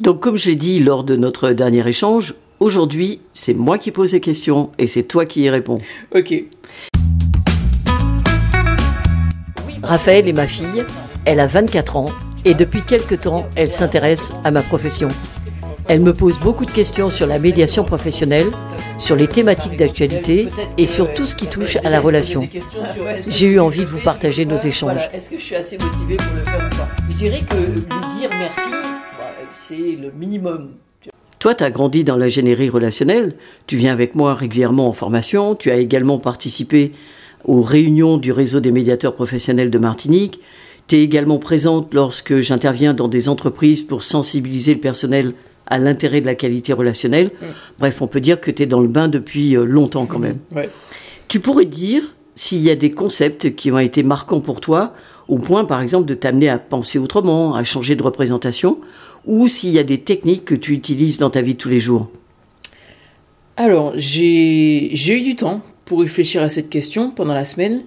Donc comme je l'ai dit lors de notre dernier échange, aujourd'hui c'est moi qui pose les questions et c'est toi qui y réponds. Ok. Raphaël est ma fille, elle a 24 ans et depuis quelques temps elle s'intéresse à ma profession. Elle me pose beaucoup de questions sur la médiation professionnelle, sur les thématiques d'actualité et sur tout ce qui touche à la relation. J'ai eu envie de vous partager nos échanges. Est-ce que je suis assez motivée pour le faire ou pas Je dirais que lui dire merci, c'est le minimum. Toi, tu as grandi dans l'ingénierie relationnelle, tu viens avec moi régulièrement en formation, tu as également participé aux réunions du réseau des médiateurs professionnels de Martinique, tu es également présente lorsque j'interviens dans des entreprises pour sensibiliser le personnel à l'intérêt de la qualité relationnelle. Mm. Bref, on peut dire que tu es dans le bain depuis euh, longtemps quand même. Mm. Tu pourrais dire s'il y a des concepts qui ont été marquants pour toi, au point par exemple de t'amener à penser autrement, à changer de représentation, ou s'il y a des techniques que tu utilises dans ta vie de tous les jours Alors, j'ai eu du temps pour réfléchir à cette question pendant la semaine.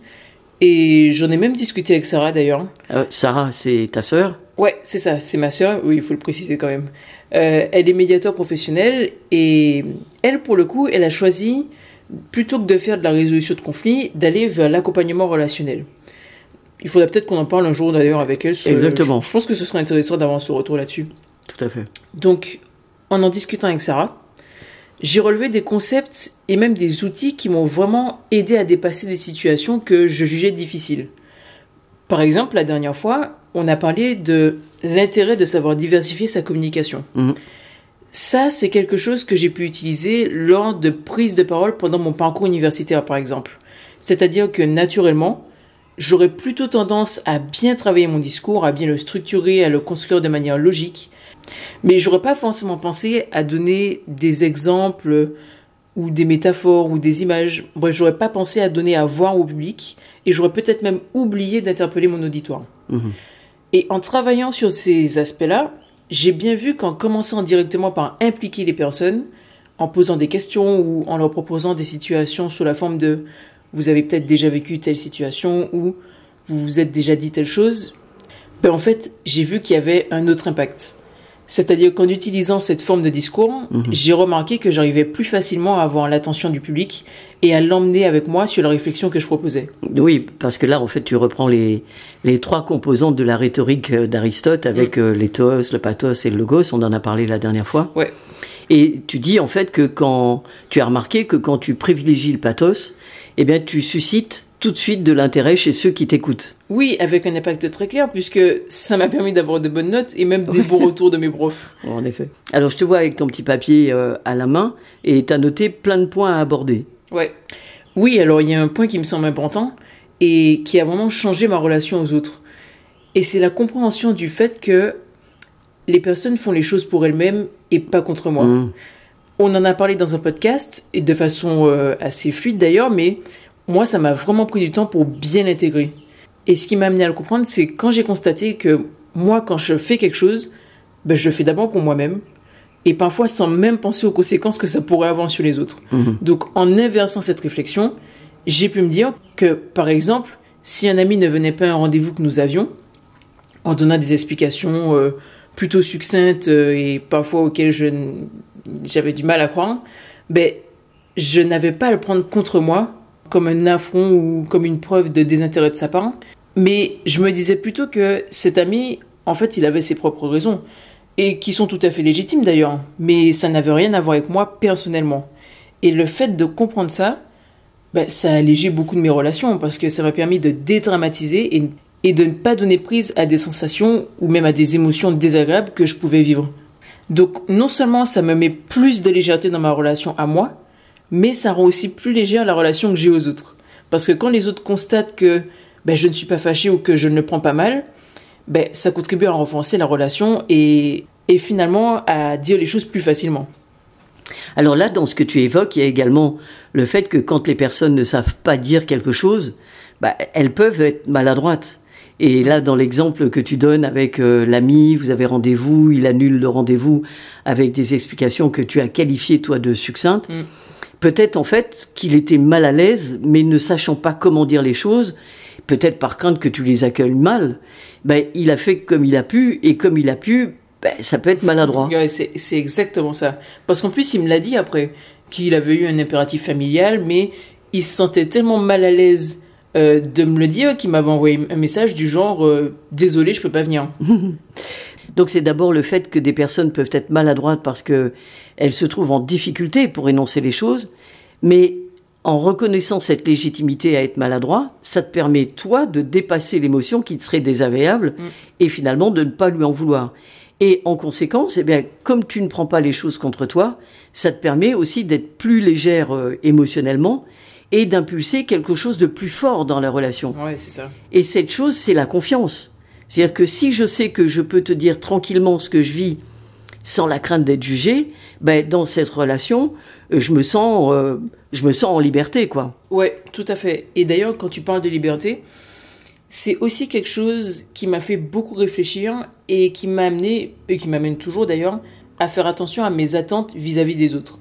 Et j'en ai même discuté avec Sarah d'ailleurs. Euh, Sarah, c'est ta sœur Ouais, c'est ça, c'est ma sœur, oui, il faut le préciser quand même. Euh, elle est médiateur professionnelle et elle, pour le coup, elle a choisi, plutôt que de faire de la résolution de conflits, d'aller vers l'accompagnement relationnel. Il faudra peut-être qu'on en parle un jour d'ailleurs avec elle. Exactement. Je, je, pense que ce serait intéressant d'avoir ce retour là-dessus. Tout à fait. Donc, en en discutant avec Sarah, j'ai relevé des concepts et même des outils qui m'ont vraiment aidé à dépasser des situations que je jugeais difficiles. Par exemple, la dernière fois, on a parlé de l'intérêt de savoir diversifier sa communication. Mhm. Ça, c'est quelque chose que j'ai pu utiliser lors de prises de parole pendant mon parcours universitaire, par exemple. C'est-à-dire que naturellement, j'aurais plutôt tendance à bien travailler mon discours, à bien le structurer, à le construire de manière logique, mais j'aurais pas forcément pensé à donner des exemples ou des métaphores ou des images. Bref, j'aurais pas pensé à donner à voir au public et j'aurais peut-être même oublié d'interpeller mon auditoire. Mhm. Et en travaillant sur ces aspects-là, j'ai bien vu qu'en commençant directement par impliquer les personnes, en posant des questions ou en leur proposant des situations sous la forme de vous avez peut-être déjà vécu telle situation ou vous vous êtes déjà dit telle chose, ben en fait, j'ai vu qu'il y avait un autre impact. C'est-à-dire qu'en utilisant cette forme de discours, mhm. j'ai remarqué que j'arrivais plus facilement à avoir l'attention du public et à l'emmener avec moi sur la réflexion que je proposais. Oui, parce que là, en fait, tu reprends les, trois composantes de la rhétorique euh, d'Aristote avec mm. euh, l'éthos, le pathos et le logos. On en a parlé la dernière fois. Ouais. Et tu dis, en fait, que quand tu as remarqué que quand tu privilégies le pathos, eh bien, tu suscites tout de suite de l'intérêt chez ceux qui t'écoutent. Oui, avec un impact très clair, puisque ça m'a permis d'avoir de bonnes notes et même des bons retours de mes profs. En effet. Alors, je te vois avec ton petit papier euh, à la main et tu as noté plein de points à aborder. Ouais. Oui, alors il y a un point qui me semble important et qui a vraiment changé ma relation aux autres. Et c'est la compréhension du fait que les personnes font les choses pour elles-mêmes et pas contre moi. Mmh. On en a parlé dans un podcast, et de façon euh, assez fluide d'ailleurs, mais moi, ça m'a vraiment pris du temps pour bien l'intégrer. Et ce qui m'a amené à le comprendre, c'est quand j'ai constaté que moi, quand je fais quelque chose, ben, je le fais d'abord pour moi-même, et parfois sans même penser aux conséquences que ça pourrait avoir sur les autres. Mhm. Donc en inversant cette réflexion, j'ai pu me dire que, par exemple, si un ami ne venait pas à un rendez-vous que nous avions, en donnant des explications euh, plutôt succinctes euh, et parfois auxquelles j'avais du mal à croire, ben, je n'avais pas à le prendre contre moi, comme un affront ou comme une preuve de désintérêt de sa part. Mais je me disais plutôt que cet ami, en fait, il avait ses propres raisons, et qui sont tout à fait légitimes d'ailleurs, mais ça n'avait rien à voir avec moi personnellement. Et le fait de comprendre ça, ben, ça a allégé beaucoup de mes relations, parce que ça m'a permis de dédramatiser et de ne pas donner prise à des sensations ou même à des émotions désagréables que je pouvais vivre. Donc non seulement ça me met plus de légèreté dans ma relation à moi, mais ça rend aussi plus légère la relation que j'ai aux autres. Parce que quand les autres constatent que ben, je ne suis pas fâché ou que je ne le prends pas mal, ben, ça contribue à renforcer la relation et, finalement à dire les choses plus facilement. Alors là, dans ce que tu évoques, il y a également le fait que quand les personnes ne savent pas dire quelque chose, ben, elles peuvent être maladroites. Et là, dans l'exemple que tu donnes avec euh, l'ami, vous avez rendez-vous, il annule le rendez-vous avec des explications que tu as qualifiées, toi, de succinctes. Mm. Peut-être en fait qu'il était mal à l'aise, mais ne sachant pas comment dire les choses, peut-être par crainte que tu les accueilles mal, ben, il a fait comme il a pu, et comme il a pu, ben, ça peut être maladroit. c'est exactement ça. Parce qu'en plus, il me l'a dit après, qu'il avait eu un impératif familial, mais il se sentait tellement mal à l'aise euh, de me le dire qu'il m'avait envoyé un message du genre euh, Désolé, je peux pas venir. Donc c'est d'abord le fait que des personnes peuvent être maladroites parce qu'elles se trouvent en difficulté pour énoncer les choses, mais en reconnaissant cette légitimité à être maladroit, ça te permet, toi, de dépasser l'émotion qui te serait désagréable mm. et finalement de ne pas lui en vouloir. Et en conséquence, eh bien, comme tu ne prends pas les choses contre toi, ça te permet aussi d'être plus légère euh, émotionnellement et d'impulser quelque chose de plus fort dans la relation. Ouais, c'est ça. Et cette chose, c'est la confiance. C'est-à-dire que si je sais que je peux te dire tranquillement ce que je vis sans la crainte d'être jugé, ben, dans cette relation, euh, je me sens, euh, je me sens en liberté, quoi. Ouais, tout à fait. Et d'ailleurs, quand tu parles de liberté, c'est aussi quelque chose qui m'a fait beaucoup réfléchir et qui m'a amené, et qui m'amène toujours d'ailleurs, à faire attention à mes attentes vis-à-vis des autres.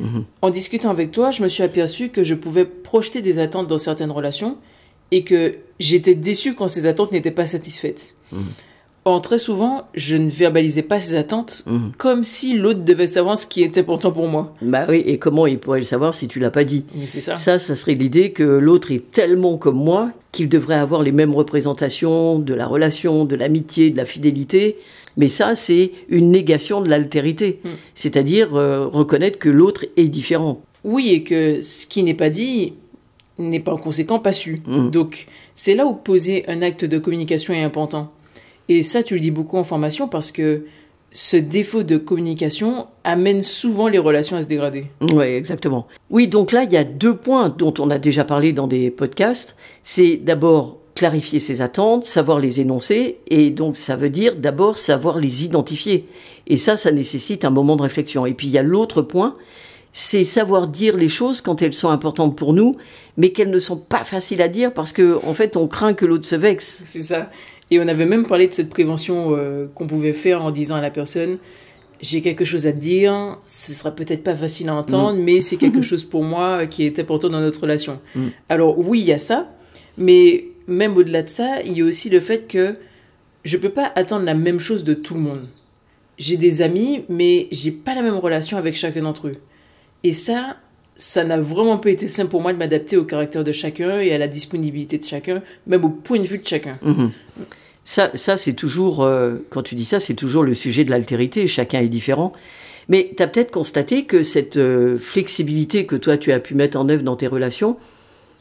Mhm. En discutant avec toi, je me suis aperçu que je pouvais projeter des attentes dans certaines relations et que j'étais déçu quand ses attentes n'étaient pas satisfaites. En mhm. très souvent, je ne verbalisais pas ses attentes mhm. comme si l'autre devait savoir ce qui était important pour moi. Bah oui, et comment il pourrait le savoir si tu l'as pas dit c'est ça. Ça, ça serait l'idée que l'autre est tellement comme moi qu'il devrait avoir les mêmes représentations de la relation, de l'amitié, de la fidélité. Mais ça, c'est une négation de l'altérité, mm. c'est-à-dire euh, reconnaître que l'autre est différent. Oui, et que ce qui n'est pas dit n'est en conséquent pas su. Mm. Donc, c'est là où poser un acte de communication est important. Et ça, tu le dis beaucoup en formation parce que ce défaut de communication amène souvent les relations à se dégrader. Oui, exactement. Oui, donc là, il y a deux points dont on a déjà parlé dans des podcasts. C'est d'abord clarifier ses attentes, savoir les énoncer, et donc ça veut dire d'abord savoir les identifier. Et ça, ça nécessite un moment de réflexion. Et puis il y a l'autre point, c'est savoir dire les choses quand elles sont importantes pour nous, mais qu'elles ne sont pas faciles à dire parce qu'en en fait, on craint que l'autre se vexe. C'est ça. Et on avait même parlé de cette prévention euh, qu'on pouvait faire en disant à la personne j'ai quelque chose à dire, ce sera peut-être pas facile à entendre, mais c'est quelque chose pour moi euh, qui est important dans notre relation. Mm. Alors oui, il y a ça, mais même au-delà de ça, il y a aussi le fait que je ne peux pas attendre la même chose de tout le monde. J'ai des amis, mais j'ai pas la même relation avec chacun d'entre eux. Et ça, ça n'a vraiment pas été simple pour moi de m'adapter au caractère de chacun et à la disponibilité de chacun, même au point de vue de chacun. Mhm. Ça, ça c'est toujours, euh, quand tu dis ça, c'est toujours le sujet de l'altérité, chacun est différent. Mais tu as peut-être constaté que cette euh, flexibilité que toi tu as pu mettre en œuvre dans tes relations,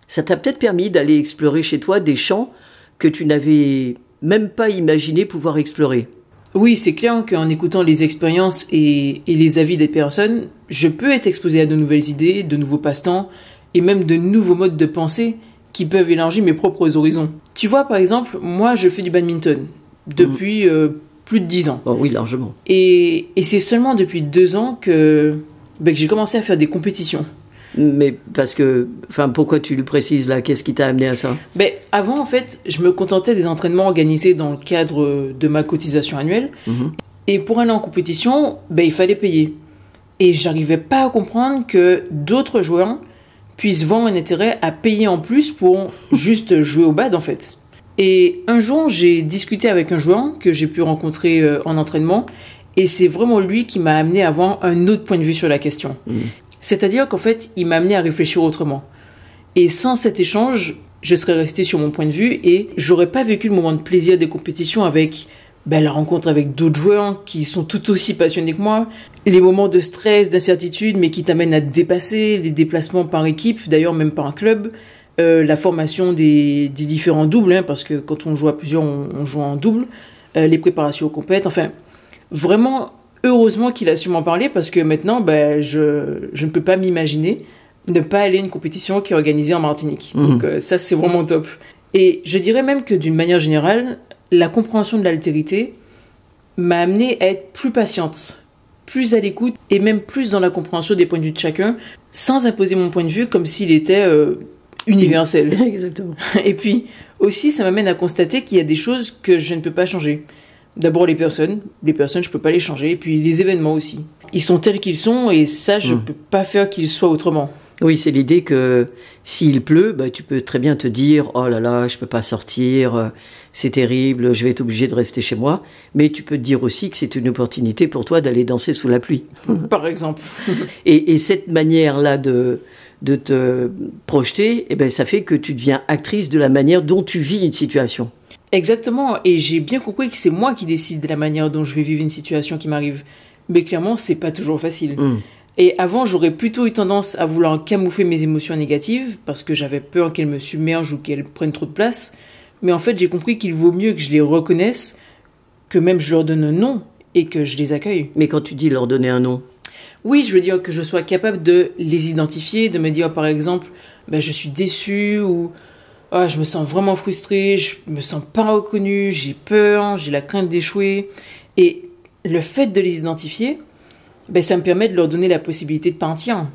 ça t'a peut-être permis d'aller explorer chez toi des champs que tu n'avais même pas imaginé pouvoir explorer. Oui, c'est clair qu'en écoutant les expériences et, les avis des personnes, je peux être exposé à de nouvelles idées, de nouveaux passe-temps et même de nouveaux modes de pensée qui peuvent élargir mes propres horizons. Tu vois, par exemple, moi je fais du badminton depuis mm. euh, plus de 10 ans. Oh oui, largement. Et, c'est seulement depuis deux ans bah, que, j'ai commencé à faire des compétitions. Mais parce que, enfin, pourquoi tu le précises là Qu'est-ce qui t'a amené à ça ben, avant, en fait, je me contentais des entraînements organisés dans le cadre de ma cotisation annuelle. Mhm. Et pour aller en compétition, ben, il fallait payer. Et j'arrivais pas à comprendre que d'autres joueurs puissent vendre un intérêt à payer en plus pour juste jouer au bad, en fait. Et un jour, j'ai discuté avec un joueur que j'ai pu rencontrer euh, en entraînement. Et c'est vraiment lui qui m'a amené à avoir un autre point de vue sur la question. Mhm. C'est-à-dire qu'en fait, il m'a amené à réfléchir autrement. Et sans cet échange, je serais resté sur mon point de vue et j'aurais pas vécu le moment de plaisir des compétitions avec ben, la rencontre avec d'autres joueurs qui sont tout aussi passionnés que moi, les moments de stress, d'incertitude, mais qui t'amènent à dépasser, les déplacements par équipe, d'ailleurs même par un club, euh, la formation des, différents doubles, hein, parce que quand on joue à plusieurs, on, joue en double, euh, les préparations aux compétitions. enfin, vraiment, heureusement qu'il a su m'en parler, parce que maintenant, ben, je ne peux pas m'imaginer ne pas aller à une compétition qui est organisée en Martinique. Mhm. Donc euh, ça, c'est vraiment top. Et je dirais même que d'une manière générale, la compréhension de l'altérité m'a amené à être plus patiente, plus à l'écoute et même plus dans la compréhension des points de vue de chacun, sans imposer mon point de vue comme s'il était euh, universel. Exactement. Et puis aussi, ça m'amène à constater qu'il y a des choses que je ne peux pas changer. D'abord les personnes, les personnes je peux pas les changer, et puis les événements aussi. Ils sont tels qu'ils sont et ça je ne hmm. peux pas faire qu'ils soient autrement. Oui, c'est l'idée que s'il pleut, bah, tu peux très bien te dire oh là là, je ne peux pas sortir, euh, c'est terrible, je vais être obligé de rester chez moi. Mais tu peux te dire aussi que c'est une opportunité pour toi d'aller danser sous la pluie. Par exemple. et, cette manière-là de, te projeter, eh ben, ça fait que tu deviens actrice de la manière dont tu vis une situation. Exactement, et j'ai bien compris que c'est moi qui décide de la manière dont je vais vivre une situation qui m'arrive. Mais clairement, n'est pas toujours facile. Hmm. Et avant, j'aurais plutôt eu tendance à vouloir camoufler mes émotions négatives, parce que j'avais peur qu'elles me submergent ou qu'elles prennent trop de place. Mais en fait, j'ai compris qu'il vaut mieux que je les reconnaisse, que même je leur donne un nom et que je les accueille. Mais quand tu dis leur donner un nom Oui, je veux dire que je sois capable de les identifier, de me dire par exemple, bah, je suis déçu ou ah, je me sens vraiment frustrée, je me sens pas reconnu, j'ai peur, j'ai la crainte d'échouer. Et le fait de les identifier, ben, ça me permet de leur donner la possibilité de partir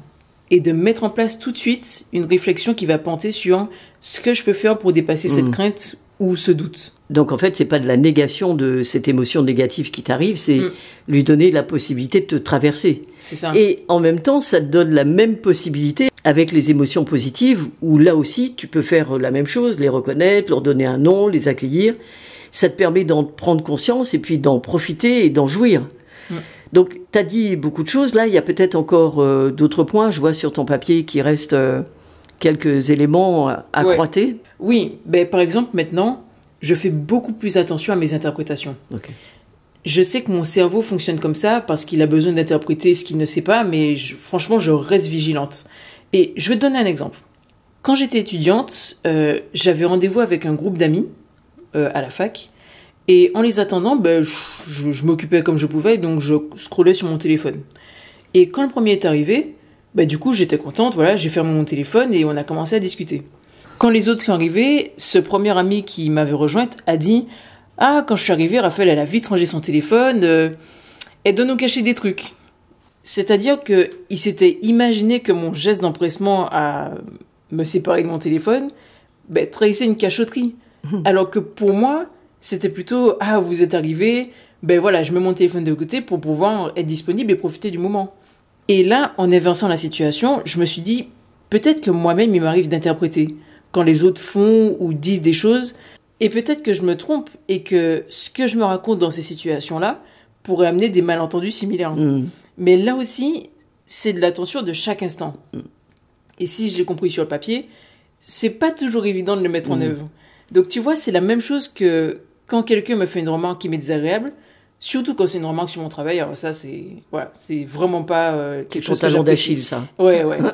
et de mettre en place tout de suite une réflexion qui va penser sur ce que je peux faire pour dépasser cette mm. crainte ou ce doute. Donc en fait, c'est pas de la négation de cette émotion négative qui t'arrive, c'est mm. lui donner la possibilité de te traverser. C'est ça. Et en même temps, ça te donne la même possibilité avec les émotions positives où là aussi, tu peux faire la même chose, les reconnaître, leur donner un nom, les accueillir. Ça te permet d'en prendre conscience et puis d'en profiter et d'en jouir. Mm. Donc, tu as dit beaucoup de choses. Là, il y a peut-être encore euh, d'autres points. Je vois sur ton papier qu'il reste euh, quelques éléments à croiter. Oui, ben, par exemple, maintenant, je fais beaucoup plus attention à mes interprétations. Je sais que mon cerveau fonctionne comme ça parce qu'il a besoin d'interpréter ce qu'il ne sait pas, mais franchement, je reste vigilante. Et je vais te donner un exemple. Quand j'étais étudiante, euh, j'avais rendez-vous avec un groupe d'amis à la fac et en les attendant, ben, je, m'occupais comme je pouvais, donc je scrollais sur mon téléphone. Et quand le premier est arrivé, ben, du coup j'étais contente, voilà, j'ai fermé mon téléphone et on a commencé à discuter. Quand les autres sont arrivés, ce premier ami qui m'avait rejointe a dit Ah, quand je suis arrivée, Raphaël, elle a vite rangé son téléphone, et euh, elle doit nous cacher des trucs. C'est-à-dire qu'il s'était imaginé que mon geste d'empressement à me séparer de mon téléphone ben, trahissait une cachotterie. Alors que pour moi, c'était plutôt ah vous êtes arrivé, ben voilà, je mets mon téléphone de côté pour pouvoir être disponible et profiter du moment. Et là, en inversant la situation, je me suis dit peut-être que moi-même il m'arrive d'interpréter quand les autres font ou disent des choses et peut-être que je me trompe et que ce que je me raconte dans ces situations-là pourrait amener des malentendus similaires. Mm. Mais là aussi, c'est de l'attention de chaque instant. Mm. Et si je l'ai compris sur le papier, c'est pas toujours évident de le mettre en mm. œuvre. Donc tu vois, c'est la même chose que quand quelqu'un me fait une remarque qui m'est désagréable, surtout quand c'est une remarque sur mon travail, alors ça, c'est voilà, c'est vraiment pas euh, C'est quelque chose. d'Achille, ça. Ouais, ouais.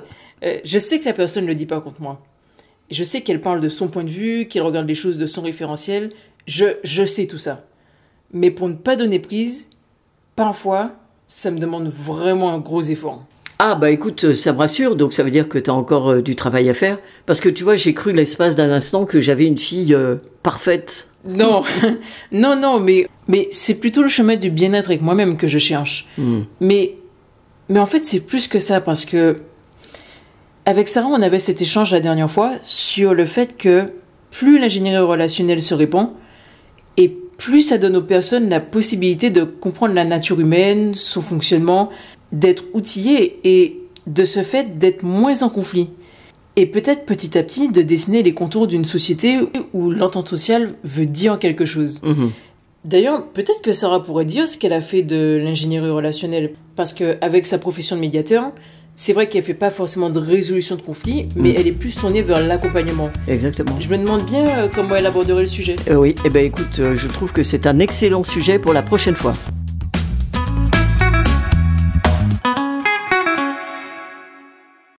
Euh, je sais que la personne ne le dit pas contre moi. Je sais qu'elle parle de son point de vue, qu'elle regarde les choses de son référentiel. Je, je sais tout ça. Mais pour ne pas donner prise, parfois, ça me demande vraiment un gros effort. Ah bah écoute, euh, ça me rassure, donc ça veut dire que tu as encore du travail à faire. Parce que tu vois, j'ai cru l'espace d'un instant que j'avais une fille parfaite non, non, non, mais, mais c'est plutôt le chemin du bien-être avec moi-même que je cherche. Hmm. Mais, mais en fait, c'est plus que ça parce que avec Sarah, on avait cet échange la dernière fois sur le fait que plus l'ingénierie relationnelle se répand, et plus ça donne aux personnes la possibilité de comprendre la nature humaine, son fonctionnement, d'être outillées et de ce fait d'être moins en conflit et peut-être petit à petit de dessiner les contours d'une société où l'entente sociale veut dire quelque chose. Mhm. D'ailleurs, peut-être que Sarah pourrait dire ce qu'elle a fait de l'ingénierie relationnelle, parce qu'avec sa profession de médiateur, c'est vrai qu'elle fait pas forcément de résolution de conflit, mais mhm. elle est plus tournée vers l'accompagnement. Exactement. Je me demande bien euh, comment elle aborderait le sujet. Euh, oui, et eh ben écoute, euh, je trouve que c'est un excellent sujet pour la prochaine fois.